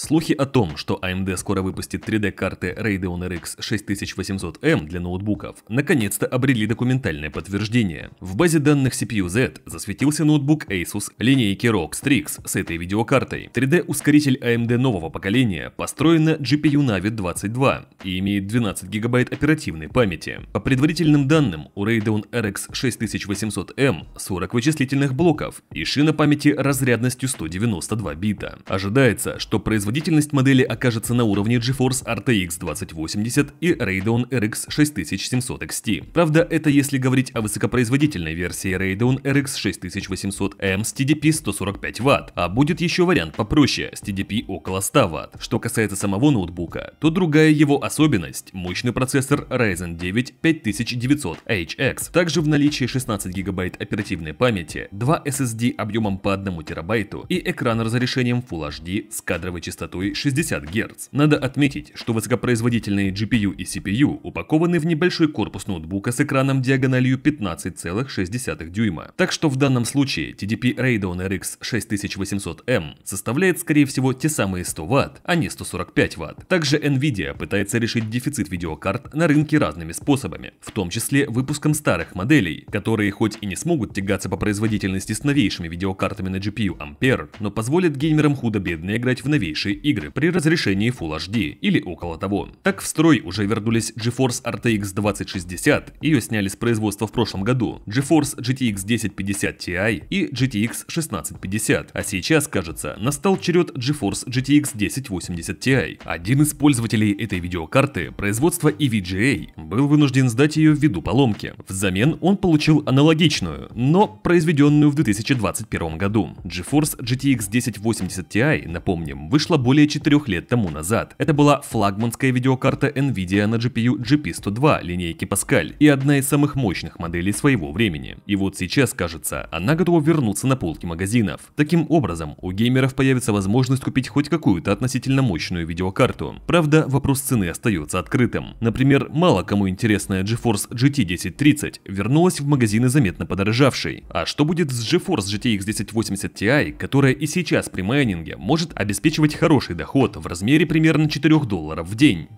Слухи о том, что AMD а скоро выпустит 3D-карты Radeon RX 6800M для ноутбуков, наконец-то обрели документальное подтверждение. В базе данных CPU Z засветился ноутбук Asus линейки ROG Strix с этой видеокартой. 3D-ускоритель AMD а нового поколения построен на GPU Navi 22 и имеет 12 ГБ оперативной памяти. По предварительным данным, у Radeon RX 6800M 40 вычислительных блоков и шина памяти разрядностью 192 бита. Ожидается, что производитель производительность модели окажется на уровне GeForce RTX 2080 и Radeon RX 6700 XT. Правда, это если говорить о высокопроизводительной версии Radeon RX 6800M с TDP 145 Вт, а будет еще вариант попроще с TDP около 100 Вт. Что касается самого ноутбука, то другая его особенность – мощный процессор Ryzen 9 5900HX. Также в наличии 16 ГБ оперативной памяти, 2 SSD объемом по 1 терабайту и экран разрешением Full HD с кадровой частотой частотой 60 Гц. Надо отметить, что высокопроизводительные GPU и CPU упакованы в небольшой корпус ноутбука с экраном диагональю 15,6 дюйма. Так что в данном случае TDP Radeon RX 6800M эм составляет скорее всего те самые 100 Вт, а не 145 Вт. Также Nvidia пытается решить дефицит видеокарт на рынке разными способами, в том числе выпуском старых моделей, которые хоть и не смогут тягаться по производительности с новейшими видеокартами на GPU Ampere, но позволят геймерам худо-бедно играть в новейшие новейшие игры при разрешении Full HD или около того. Так в строй уже вернулись GeForce RTX 2060, ее сняли с производства в прошлом году, GeForce GTX 1050 Ti и GTX 1650, а сейчас, кажется, настал черед GeForce GTX 1080 Ti. Один из пользователей этой видеокарты, производства EVGA, был вынужден сдать ее ввиду поломки. Взамен он получил аналогичную, но произведенную в 2021 году. GeForce GTX 1080 Ti, напомним, вышла более 4 лет тому назад. Это была флагманская видеокарта NVIDIA на GPU GP102 линейки Pascal и одна из самых мощных моделей своего времени. И вот сейчас, кажется, она готова вернуться на полки магазинов. Таким образом, у геймеров появится возможность купить хоть какую-то относительно мощную видеокарту. Правда, вопрос цены остается открытым. Например, мало кому интересная GeForce GT 1030 вернулась в магазины заметно подорожавшей. А что будет с GeForce GTX 1080 Ti, которая и сейчас при майнинге может обеспечивать хороший хороший доход в размере примерно 4 долларов в день.